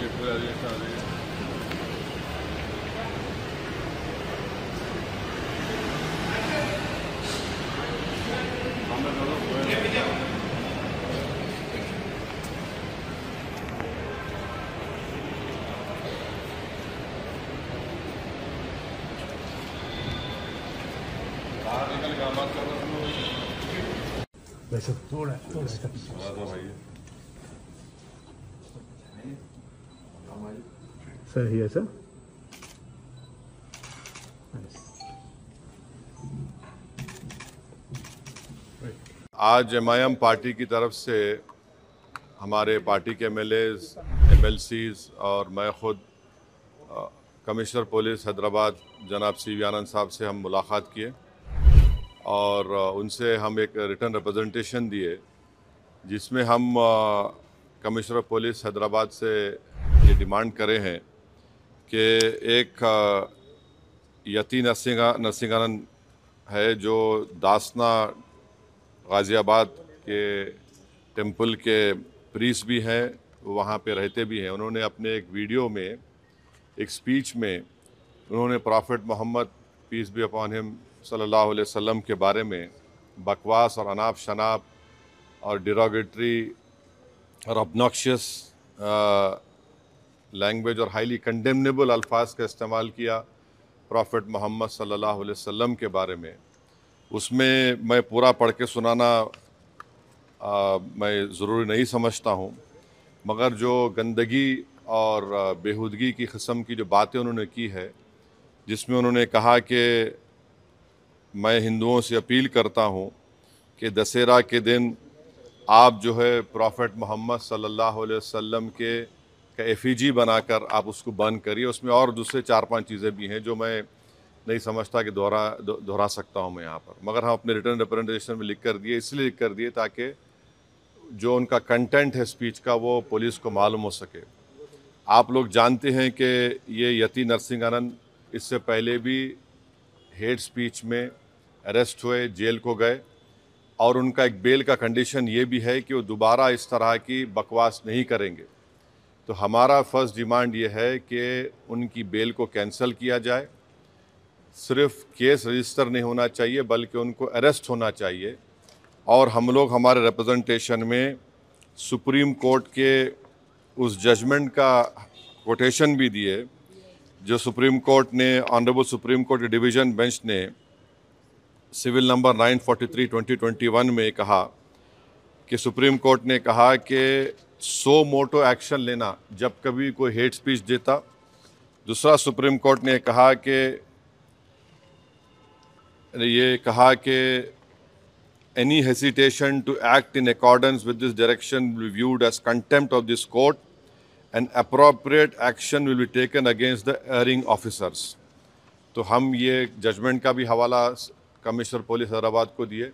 ये पूरा ये सारे बस थोड़ा थोड़ा सा sir here sir आज एम पार्टी की तरफ से हमारे पार्टी के एम एल और मैं खुद कमिश्नर पुलिस हैदराबाद जनाब सी वी आनंद साहब से हम मुलाकात किए और उनसे हम एक रिटर्न रिप्रेजेंटेशन दिए जिसमें हम कमिश्नर पुलिस हैदराबाद से ये डिमांड करे हैं कि एक यति नरसिंह नरसिंहानंद है जो दासना गाज़ियाबाद के टेम्पल के प्रीस भी हैं वहाँ पे रहते भी हैं उन्होंने अपने एक वीडियो में एक स्पीच में उन्होंने prophet Muhammad peace be upon him सल्लल्लाहु अलैहि वसल्लम के बारे में बकवास और अनाप शनाप और डिरोगेटरी और ऑबनॉक्शस लैंग्वेज और हाईली कंडेमनेबल अल्फाज का इस्तेमाल किया प्रॉफिट मोहम्मद सल्लल्लाहु अलैहि वसल्लम के बारे में उसमें मैं पूरा पढ़ के सुनाना आ, मैं ज़रूरी नहीं समझता हूँ मगर जो गंदगी और बेहूदगी की कस्म की जो बातें उन्होंने की है जिसमें उन्होंने कहा कि मैं हिंदुओं से अपील करता हूँ कि दशहरा के दिन आप जो है प्रॉफिट मोहम्मद सल्लल्लाहु अलैहि वसल्लम के का बना e बनाकर आप उसको बंद करिए उसमें और दूसरे चार पांच चीज़ें भी हैं जो मैं नहीं समझता कि दोहरा दोहरा सकता हूं मैं यहाँ पर मगर हम अपने रिटर्न रिप्रेजेंटेशन में लिख कर दिए इसलिए लिख कर दिए ताकि जो उनका कंटेंट है स्पीच का वो पुलिस को मालूम हो सके आप लोग जानते हैं कि ये यति नरसिंह आनंद इससे पहले भी हेड स्पीच में अरेस्ट हुए जेल को गए और उनका एक बेल का कंडीशन ये भी है कि वो दोबारा इस तरह की बकवास नहीं करेंगे तो हमारा फर्स्ट डिमांड ये है कि उनकी बेल को कैंसिल किया जाए सिर्फ केस रजिस्टर नहीं होना चाहिए बल्कि उनको अरेस्ट होना चाहिए और हम लोग हमारे रिप्रेजेंटेशन में सुप्रीम कोर्ट के उस जजमेंट का कोटेशन भी दिए जो सुप्रीम कोर्ट ने honourable supreme court division bench ने सिविल नंबर 943 2021 में कहा कि सुप्रीम कोर्ट ने कहा कि सो मोटो एक्शन लेना जब कभी कोई हेट स्पीच देता दूसरा सुप्रीम कोर्ट ने कहा कि ये कहा कि any hesitation to act in accordance with this direction viewed as contempt of this court and appropriate action will be taken against the erring officers तो हम ये जजमेंट का भी हवाला कमिश्नर पुलिस हैदराबाद को दिए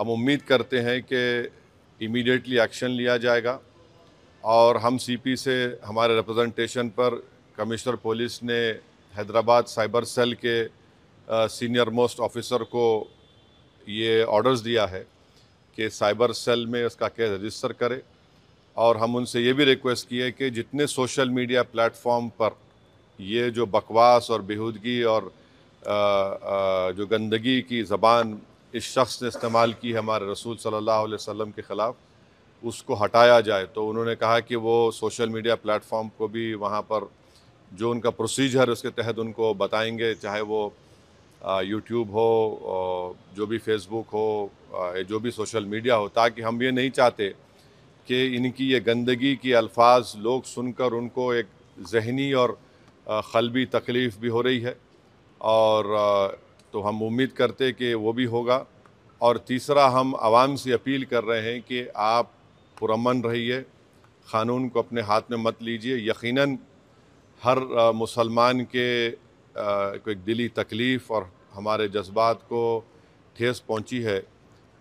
हम उम्मीद करते हैं कि इमीडिएटली एक्शन लिया जाएगा और हम सीपी से हमारे रिप्रेजेंटेशन पर कमिश्नर पुलिस ने हैदराबाद साइबर सेल के सीनियर मोस्ट ऑफिसर को ये ऑर्डर्स दिया है कि साइबर सेल में उसका केस रजिस्टर करे और हम उनसे ये भी रिक्वेस्ट किए कि जितने सोशल मीडिया प्लेटफॉर्म पर ये जो बकवास और बेहूदगी और आ, आ, जो गंदगी की ज़बान इस शख्स ने इस्तेमाल की हमारे रसूल सल्लल्लाहु अलैहि वसल्लम के ख़िलाफ़ उसको हटाया जाए तो उन्होंने कहा कि वो सोशल मीडिया प्लेटफॉर्म को भी वहाँ पर जो उनका प्रोसीजर उसके तहत उनको बताएंगे चाहे वो यूट्यूब हो जो भी फेसबुक हो जो भी सोशल मीडिया हो ताकि हम ये नहीं चाहते कि इनकी ये गंदगी की अल्फाज लोग सुनकर उनको एक जहनी और खलबी तकलीफ़ भी हो रही है और तो हम उम्मीद करते कि वो भी होगा और तीसरा हम आवाम से अपील कर रहे हैं कि आप पुरमन रहिए क़ानून को अपने हाथ में मत लीजिए यकीन हर मुसलमान के को एक दिली तकलीफ़ और हमारे जज्बात को ठेस पहुंची है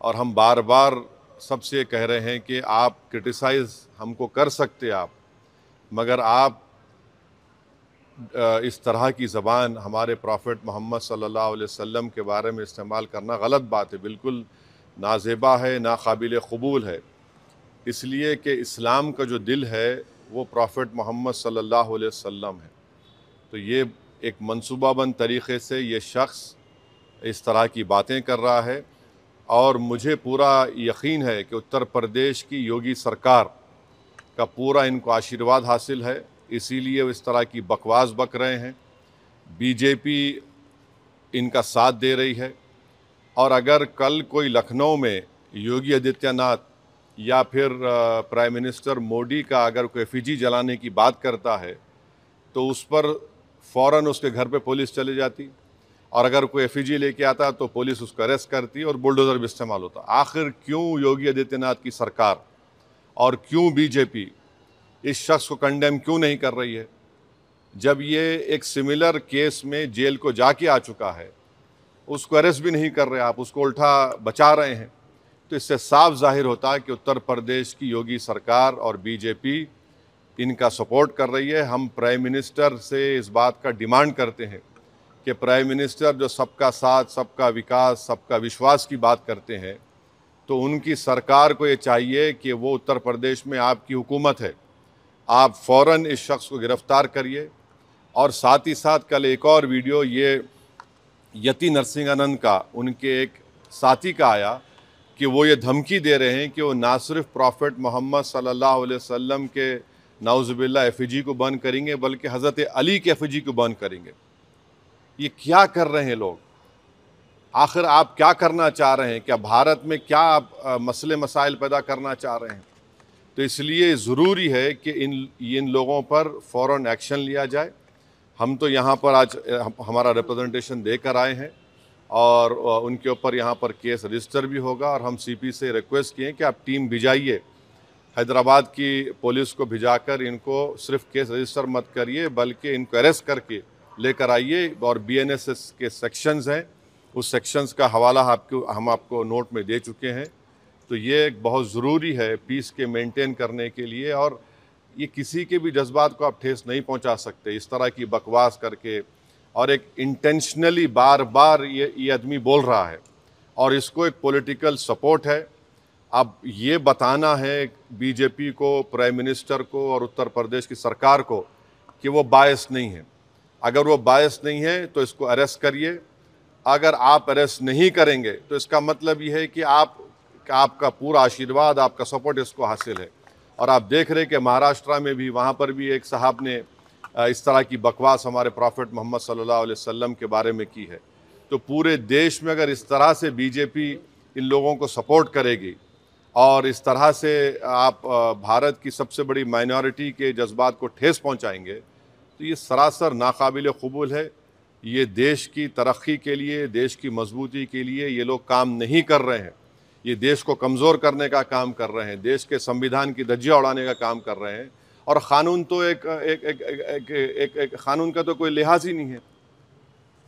और हम बार बार सबसे कह रहे हैं कि आप क्रिटिसाइज़ हमको कर सकते आप मगर आप इस तरह की ज़बान हमारे प्रॉफिट मोहम्मद सल्लल्लाहु अलैहि वसल्लम के बारे में इस्तेमाल करना गलत बात है बिल्कुल नाजेबा है काबिल कबूल है इसलिए कि इस्लाम का जो दिल है वो प्रॉफिट मोहम्मद सल्लल्लाहु अलैहि वसल्लम है तो ये एक मनसूबाबंद तरीक़े से ये शख्स इस तरह की बातें कर रहा है और मुझे पूरा यकीन है कि उत्तर प्रदेश की योगी सरकार का पूरा इनको आशीर्वाद हासिल है इसीलिए वो इस तरह की बकवास बक रहे हैं बीजेपी इनका साथ दे रही है और अगर कल कोई लखनऊ में योगी आदित्यनाथ या फिर प्राइम मिनिस्टर मोदी का अगर कोई फिजी जलाने की बात करता है तो उस पर फ़ौर उसके घर पे पुलिस चले जाती और अगर कोई एफ लेके आता तो पुलिस उसको अरेस्ट करती और बुलडोज़र भी इस्तेमाल होता आखिर क्यों योगी आदित्यनाथ की सरकार और क्यों बीजेपी इस शख्स को कंडेम क्यों नहीं कर रही है जब ये एक सिमिलर केस में जेल को जाके आ चुका है उसको अरेस्ट भी नहीं कर रहे आप उसको उल्टा बचा रहे हैं तो इससे साफ जाहिर होता है कि उत्तर प्रदेश की योगी सरकार और बीजेपी इनका सपोर्ट कर रही है हम प्राइम मिनिस्टर से इस बात का डिमांड करते हैं कि प्राइम मिनिस्टर जो सबका साथ सबका विकास सबका विश्वास की बात करते हैं तो उनकी सरकार को ये चाहिए कि वो उत्तर प्रदेश में आपकी हुकूमत है आप फ़ौर इस शख्स को गिरफ़्तार करिए और साथ ही साथ कल एक और वीडियो ये यति नरसिंह आनंद का उनके एक साथी का आया कि वो ये धमकी दे रहे हैं कि वो ना सिर्फ प्रॉफिट मोहम्मद सल्लल्लाहु अलैहि वसल्लम के नाउज़बिल्ला एफजी को बंद करेंगे बल्कि हज़रत अली के एफजी को बंद करेंगे ये क्या कर रहे हैं लोग आखिर आप क्या करना चाह रहे हैं क्या भारत में क्या आप मसले मसाइल पैदा करना चाह रहे हैं तो इसलिए ज़रूरी है कि इन इन लोगों पर फ़ौर एक्शन लिया जाए हम तो यहाँ पर आज हमारा रिप्रजेंटेशन दे आए हैं और उनके ऊपर यहाँ पर केस रजिस्टर भी होगा और हम सीपी से रिक्वेस्ट किए कि आप टीम भिजाइए हैदराबाद की पुलिस को भिजाकर इनको सिर्फ केस रजिस्टर मत करिए बल्कि इनको अरेस्ट करके लेकर आइए और बीएनएसएस के सेक्शंस हैं उस सेक्शंस का हवाला आपको हम आपको नोट में दे चुके हैं तो ये बहुत ज़रूरी है पीस के मेंटेन करने के लिए और ये किसी के भी जज्बात को आप ठेस नहीं पहुंचा सकते इस तरह की बकवास करके और एक इंटेंशनली बार बार ये ये आदमी बोल रहा है और इसको एक पॉलिटिकल सपोर्ट है अब ये बताना है बीजेपी को प्राइम मिनिस्टर को और उत्तर प्रदेश की सरकार को कि वो बायस नहीं है अगर वो बायस नहीं है तो इसको अरेस्ट करिए अगर आप अरेस्ट नहीं करेंगे तो इसका मतलब ये है कि आप आपका पूरा आशीर्वाद आपका सपोर्ट इसको हासिल है और आप देख रहे हैं कि महाराष्ट्र में भी वहाँ पर भी एक साहब ने इस तरह की बकवास हमारे प्रॉफिट मोहम्मद सल्ला अलैहि के बारे में की है तो पूरे देश में अगर इस तरह से बीजेपी इन लोगों को सपोर्ट करेगी और इस तरह से आप भारत की सबसे बड़ी माइनॉरिटी के जज्बात को ठेस पहुंचाएंगे तो ये सरासर नाकबिल कबूल है ये देश की तरक्की के लिए देश की मजबूती के लिए ये लोग काम नहीं कर रहे हैं ये देश को कमज़ोर करने का काम कर रहे हैं देश के संविधान की धज्जियाँ उड़ाने का काम कर रहे हैं और क़ानून तो एक एक एक एक, एक, एक क़ानून का तो कोई लिहाज ही नहीं है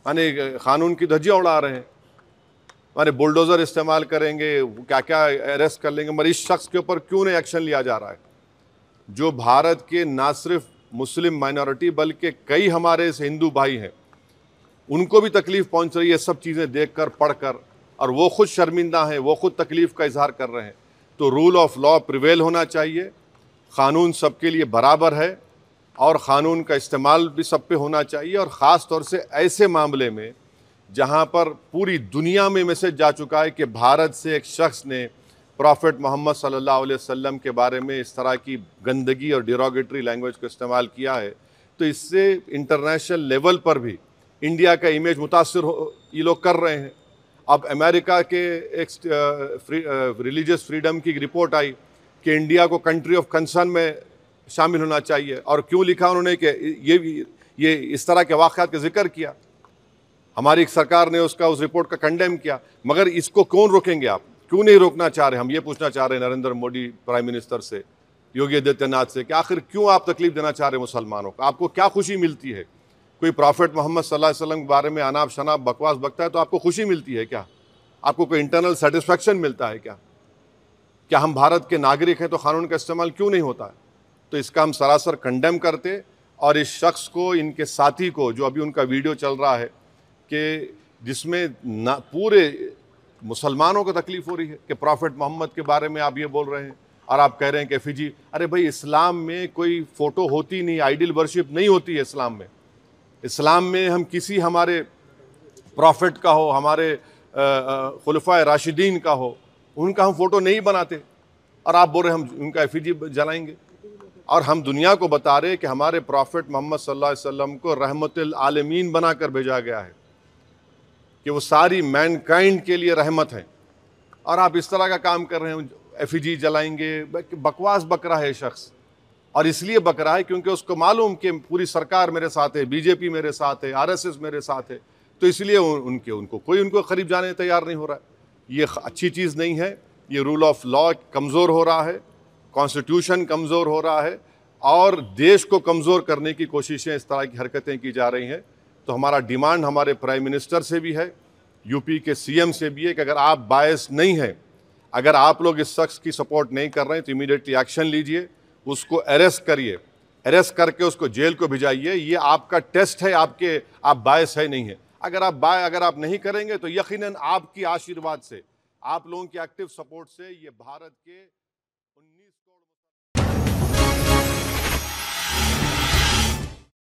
माने क़ानून की धज्जियाँ उड़ा रहे हैं माने बुलडोज़र इस्तेमाल करेंगे क्या क्या अरेस्ट कर लेंगे मगर इस शख्स के ऊपर क्यों नहीं एक्शन लिया जा रहा है जो भारत के ना सिर्फ मुस्लिम माइनॉरिटी बल्कि कई हमारे इस हिंदू भाई हैं उनको भी तकलीफ़ पहुँच रही है सब चीज़ें देख कर पढ़ कर और वो खुद शर्मिंदा हैं वो खुद तकलीफ़ का इजहार कर रहे हैं तो रूल ऑफ लॉ प्रिवेल होना चाहिए क़ानून सबके लिए बराबर है और क़ानून का इस्तेमाल भी सब पे होना चाहिए और ख़ास तौर से ऐसे मामले में जहाँ पर पूरी दुनिया में मैसेज जा चुका है कि भारत से एक शख्स ने प्रॉफिट मोहम्मद सल्लल्लाहु अलैहि वसल्लम के बारे में इस तरह की गंदगी और डिरोगेटरी लैंग्वेज को इस्तेमाल किया है तो इससे इंटरनेशनल लेवल पर भी इंडिया का इमेज मुतासर हो ये लोग कर रहे हैं अब अमेरिका के एक रिलीजियस फ्रीडम की रिपोर्ट आई कि इंडिया को कंट्री ऑफ कंसर्न में शामिल होना चाहिए और क्यों लिखा उन्होंने कि ये भी ये इस तरह के वाक़ात का जिक्र किया हमारी एक सरकार ने उसका उस रिपोर्ट का कंडेम किया मगर इसको कौन रोकेंगे आप क्यों नहीं रोकना चाह रहे हम ये पूछना चाह रहे हैं नरेंद्र मोदी प्राइम मिनिस्टर से योगी आदित्यनाथ से कि आखिर क्यों आप तकलीफ देना चाह रहे मुसलमानों को आपको क्या खुशी मिलती है कोई प्रॉफिट मोहम्मद सल्लल्लाहु अलैहि वसल्लम के बारे में अनाप शनाप बकवास बकता है तो आपको खुशी मिलती है क्या आपको कोई इंटरनल सेटिस्फेक्शन मिलता है क्या क्या हम भारत के नागरिक हैं तो कानून का इस्तेमाल क्यों नहीं होता है तो इसका हम सरासर कंडेम करते और इस शख्स को इनके साथी को जो अभी उनका वीडियो चल रहा है कि जिसमें ना पूरे मुसलमानों को तकलीफ़ हो रही है कि प्रॉफिट मोहम्मद के बारे में आप ये बोल रहे हैं और आप कह रहे हैं कि फिजी अरे भाई इस्लाम में कोई फ़ोटो होती नहीं आइडियल वर्शिप नहीं होती है इस्लाम में इस्लाम में हम किसी हमारे प्रॉफिट का हो हमारे खलफा राशिदीन का हो उनका हम फोटो नहीं बनाते और आप बोल रहे हम उनका एफ जलाएंगे और हम दुनिया को बता रहे कि हमारे प्रॉफिट मोहम्मद सल्लल्लाहु अलैहि वसल्लम को रहमत आलमीन बनाकर भेजा गया है कि वो सारी मैनकाइंड के लिए रहमत हैं और आप इस तरह का काम कर रहे हैं एफ जलाएंगे बकवास बकरा है शख्स और इसलिए बकरा है क्योंकि उसको मालूम कि पूरी सरकार मेरे साथ है बीजेपी मेरे साथ है आर मेरे साथ है तो इसलिए उनके उनको कोई उनको करीब जाने तैयार नहीं हो रहा है ये अच्छी चीज़ नहीं है ये रूल ऑफ लॉ कमज़ोर हो रहा है कॉन्स्टिट्यूशन कमज़ोर हो रहा है और देश को कमज़ोर करने की कोशिशें इस तरह की हरकतें की जा रही हैं तो हमारा डिमांड हमारे प्राइम मिनिस्टर से भी है यूपी के सीएम से भी है कि अगर आप बायस नहीं हैं अगर आप लोग इस शख्स की सपोर्ट नहीं कर रहे हैं तो इमीडिएटली एक्शन लीजिए उसको अरेस्ट करिए अरेस्ट करके उसको जेल को भिजाइए ये आपका टेस्ट है आपके आप बायस है नहीं है अगर आप बाय अगर आप नहीं करेंगे तो यकीनन आपकी आशीर्वाद से आप लोगों की एक्टिव सपोर्ट से ये भारत के